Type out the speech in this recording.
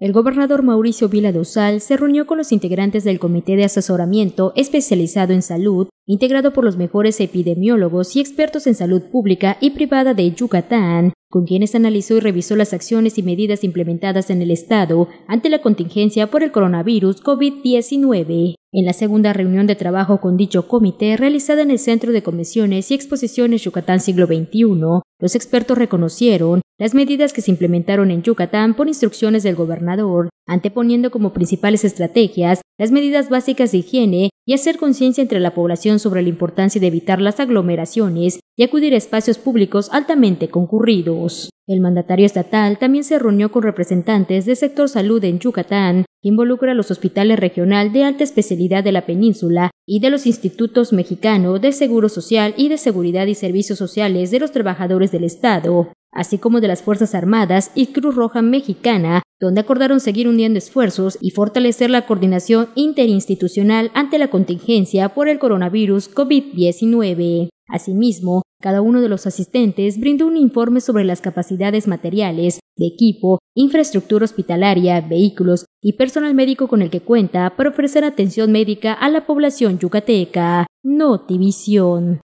El gobernador Mauricio Vila Dosal se reunió con los integrantes del Comité de Asesoramiento Especializado en Salud, integrado por los mejores epidemiólogos y expertos en salud pública y privada de Yucatán, con quienes analizó y revisó las acciones y medidas implementadas en el Estado ante la contingencia por el coronavirus COVID-19. En la segunda reunión de trabajo con dicho comité realizada en el Centro de Comisiones y Exposiciones Yucatán Siglo XXI, los expertos reconocieron las medidas que se implementaron en Yucatán por instrucciones del gobernador, anteponiendo como principales estrategias las medidas básicas de higiene y hacer conciencia entre la población sobre la importancia de evitar las aglomeraciones y acudir a espacios públicos altamente concurridos. El mandatario estatal también se reunió con representantes del sector salud en Yucatán, que involucra a los hospitales regional de alta especialidad de la península y de los institutos mexicanos de Seguro Social y de Seguridad y Servicios Sociales de los Trabajadores del Estado, así como de las Fuerzas Armadas y Cruz Roja Mexicana, donde acordaron seguir uniendo esfuerzos y fortalecer la coordinación interinstitucional ante la contingencia por el coronavirus COVID-19. Asimismo, cada uno de los asistentes brindó un informe sobre las capacidades materiales, de equipo, infraestructura hospitalaria, vehículos y personal médico con el que cuenta para ofrecer atención médica a la población yucateca. Notivisión.